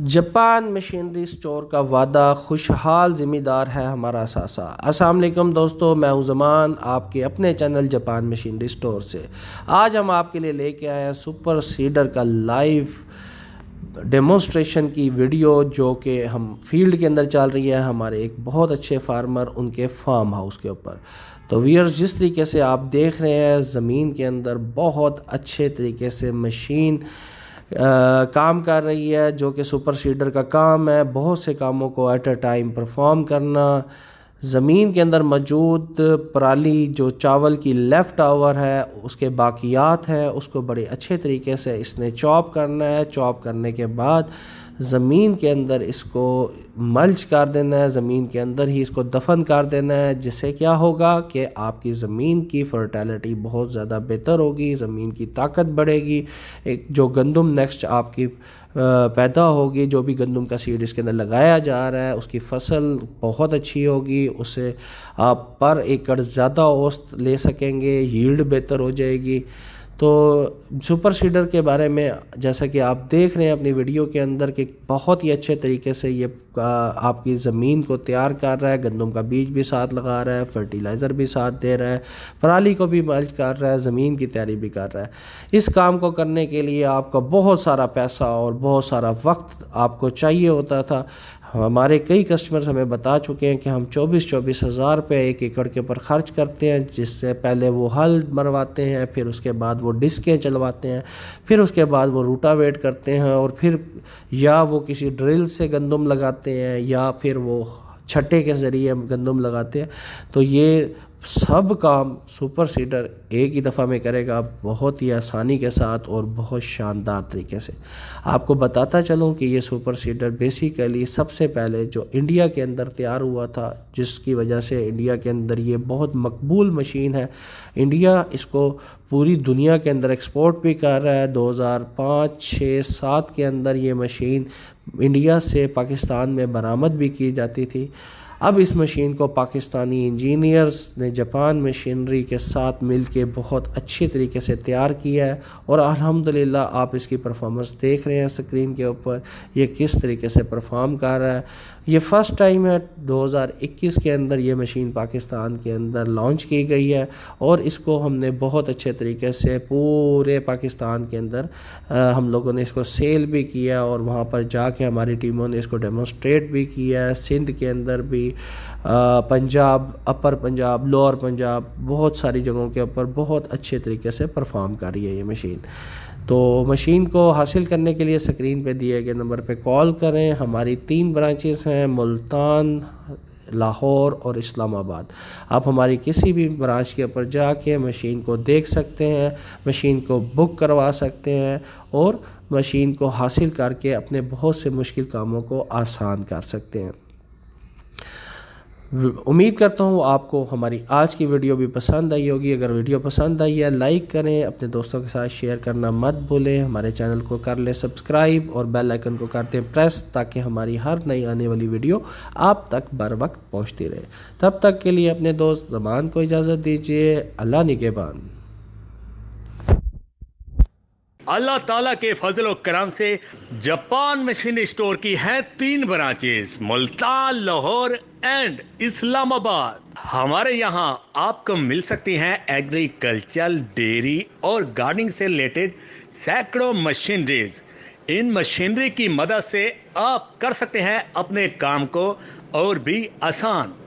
Japan machinery store का वादा खुशहाल ज़िम्मेदार है हमारा सासा अस्सलाम वालेकुम दोस्तों मैं उजमान आपके अपने चैनल जापान मशीनरी स्टोर से आज हम आपके लिए लेके आए हैं सुपर सीडर का लाइव डेमोस्ट्रेशन की वीडियो जो कि हम फील्ड के अंदर चल रही है हमारे एक बहुत अच्छे फार्मर उनके फार्म हाउस के ऊपर तो वीयर्स जिस तरीके से आप देख रहे हैं ज़मीन के अंदर बहुत अच्छे तरीके से मशीन काम कर रही है जो कि सुपर सीडर का काम है बहुत से कामों को एट अ टाइम परफॉर्म करना ज़मीन के अंदर मौजूद पराली जो चावल की लेफ़्ट आवर है उसके बाकियात हैं उसको बड़े अच्छे तरीके से इसने चॉप करना है चॉप करने के बाद ज़मीन के अंदर इसको मल्च कर देना है ज़मीन के अंदर ही इसको दफन कर देना है जिससे क्या होगा कि आपकी ज़मीन की फर्टैलिटी बहुत ज़्यादा बेहतर होगी ज़मीन की ताकत बढ़ेगी एक जो गंदम नेक्स्ट आपकी पैदा होगी जो भी गंदम का सीड इसके अंदर लगाया जा रहा है उसकी फसल बहुत अच्छी होगी उसे आप पर एकड़ ज़्यादा औस्त ले सकेंगे हील्ड बेहतर हो जाएगी तो सुपर सीडर के बारे में जैसा कि आप देख रहे हैं अपनी वीडियो के अंदर कि बहुत ही अच्छे तरीके से ये आपकी ज़मीन को तैयार कर रहा है गंदम का बीज भी साथ लगा रहा है फर्टिलाइज़र भी साथ दे रहा है पराली को भी मल्च कर रहा है ज़मीन की तैयारी भी कर रहा है इस काम को करने के लिए आपका बहुत सारा पैसा और बहुत सारा वक्त आपको चाहिए होता था हमारे कई कस्टमर्स हमें बता चुके हैं कि हम चौबीस चौबीस हज़ार रुपये एक एकड़ के ऊपर खर्च करते हैं जिससे पहले वो हल मरवाते हैं फिर उसके बाद वो डिस्कें चलवाते हैं फिर उसके बाद वो रूटावेट करते हैं और फिर या वो किसी ड्रिल से गंदम लगाते हैं या फिर वो छट्टे के ज़रिए गंदम लगाते हैं तो ये सब काम सुपर सीटर एक ही दफ़ा में करेगा बहुत ही आसानी के साथ और बहुत शानदार तरीके से आपको बताता चलूं कि ये सुपर सीटर बेसिकली सबसे पहले जो इंडिया के अंदर तैयार हुआ था जिसकी वजह से इंडिया के अंदर ये बहुत मकबूल मशीन है इंडिया इसको पूरी दुनिया के अंदर एक्सपोर्ट भी कर रहा है 2005, 6, 7 के अंदर ये मशीन इंडिया से पाकिस्तान में बरामद भी की जाती थी अब इस मशीन को पाकिस्तानी इंजीनियर्स ने जापान मशीनरी के साथ मिल के बहुत अच्छे तरीके से तैयार किया है और अल्हम्दुलिल्लाह आप इसकी परफॉर्मेंस देख रहे हैं स्क्रीन के ऊपर ये किस तरीके से परफॉर्म कर रहा है ये फ़र्स्ट टाइम है 2021 के अंदर ये मशीन पाकिस्तान के अंदर लॉन्च की गई है और इसको हमने बहुत अच्छे तरीके से पूरे पाकिस्तान के अंदर आ, हम लोगों ने इसको सेल भी किया और वहाँ पर जाके हमारी टीमों ने इसको डेमोस्ट्रेट भी किया सिंध के अंदर भी पंजाब अपर पंजाब लोअर पंजाब बहुत सारी जगहों के ऊपर बहुत अच्छे तरीके से परफॉर्म कर रही है ये मशीन तो मशीन को हासिल करने के लिए स्क्रीन पे दिए गए नंबर पे कॉल करें हमारी तीन ब्रांचेस हैं मुल्तान लाहौर और इस्लामाबाद आप हमारी किसी भी ब्रांच के ऊपर जाके मशीन को देख सकते हैं मशीन को बुक करवा सकते हैं और मशीन को हासिल करके अपने बहुत से मुश्किल कामों को आसान कर सकते हैं उम्मीद करता हूँ आपको हमारी आज की वीडियो भी पसंद आई होगी अगर वीडियो पसंद आई है लाइक करें अपने दोस्तों के साथ शेयर करना मत भूलें हमारे चैनल को कर लें सब्सक्राइब और बेल आइकन को कर दें प्रेस ताकि हमारी हर नई आने वाली वीडियो आप तक बर वक्त पहुँचती रहे तब तक के लिए अपने दोस्त जबान को इजाज़त दीजिए अल्लाह निगेबान अल्लाह ताला के फजल कराम से जापान मशीन स्टोर की है तीन ब्रांचेस मुल्तान लाहौर एंड इस्लामाबाद हमारे यहाँ आपको मिल सकती हैं एग्रीकल्चर डेयरी और गार्डनिंग से रिलेटेड सैकड़ों मशीनरीज इन मशीनरी की मदद से आप कर सकते हैं अपने काम को और भी आसान